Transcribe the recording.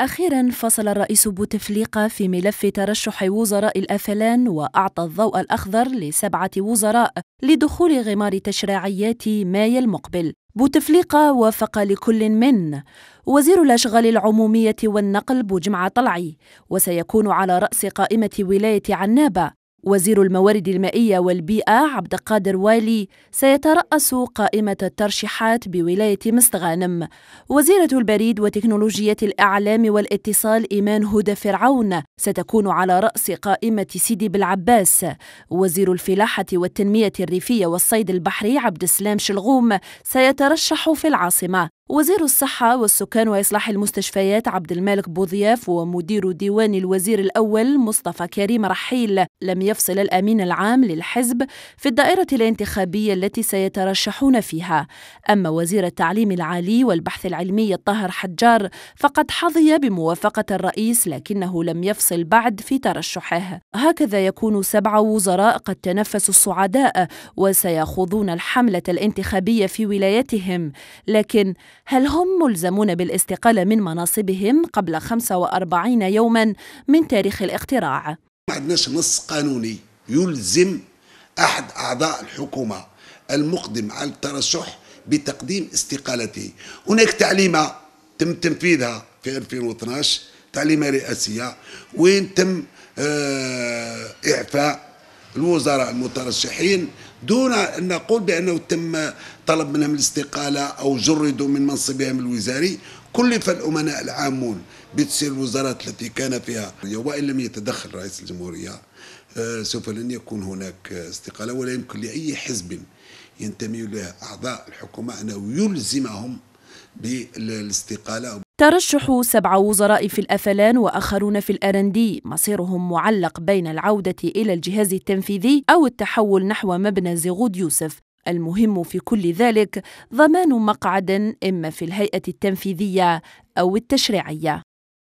أخيرا فصل الرئيس بوتفليقة في ملف ترشح وزراء الأفلان وأعطى الضوء الأخضر لسبعة وزراء لدخول غمار تشريعيات ماي المقبل بوتفليقة وافق لكل من وزير الأشغال العمومية والنقل بجمعة طلعي وسيكون على رأس قائمة ولاية عنابة وزير الموارد المائية والبيئة عبد القادر والي سيترأس قائمة الترشيحات بولاية مستغانم وزيرة البريد وتكنولوجية الإعلام والاتصال إيمان هدى فرعون ستكون على رأس قائمة سيدي بالعباس وزير الفلاحة والتنمية الريفية والصيد البحري عبد السلام شلغوم سيترشح في العاصمة وزير الصحة والسكان وإصلاح المستشفيات عبد المالك بوضياف ومدير ديوان الوزير الأول مصطفى كريم رحيل لم يفصل الأمين العام للحزب في الدائرة الانتخابية التي سيترشحون فيها أما وزير التعليم العالي والبحث العلمي الطاهر حجار فقد حظي بموافقة الرئيس لكنه لم يفصل بعد في ترشحه هكذا يكون سبع وزراء قد تنفسوا الصعداء وسيخوضون الحملة الانتخابية في ولايتهم لكن هل هم ملزمون بالاستقالة من مناصبهم قبل 45 يوما من تاريخ الاقتراع ما عندناش نص قانوني يلزم أحد أعضاء الحكومة المقدم على الترشح بتقديم استقالته هناك تعليمة تم تنفيذها في 2012 تعليمة رئاسية وين تم آه، إعفاء الوزراء المترشحين دون أن نقول بأنه تم طلب منهم الاستقالة أو جردوا من منصبهم الوزاري كلف الأمناء العامون بتسير الوزارات التي كان فيها وإن لم يتدخل رئيس الجمهورية آه، سوف لن يكون هناك استقالة ولا يمكن لأي حزب ينتمي له أعضاء الحكومة أنه يلزمهم بالاستقالة ترشح سبع وزراء في الأفلان وآخرون في الأرندي مصيرهم معلق بين العودة إلى الجهاز التنفيذي أو التحول نحو مبنى زغود يوسف المهم في كل ذلك ضمان مقعد إما في الهيئة التنفيذية أو التشريعية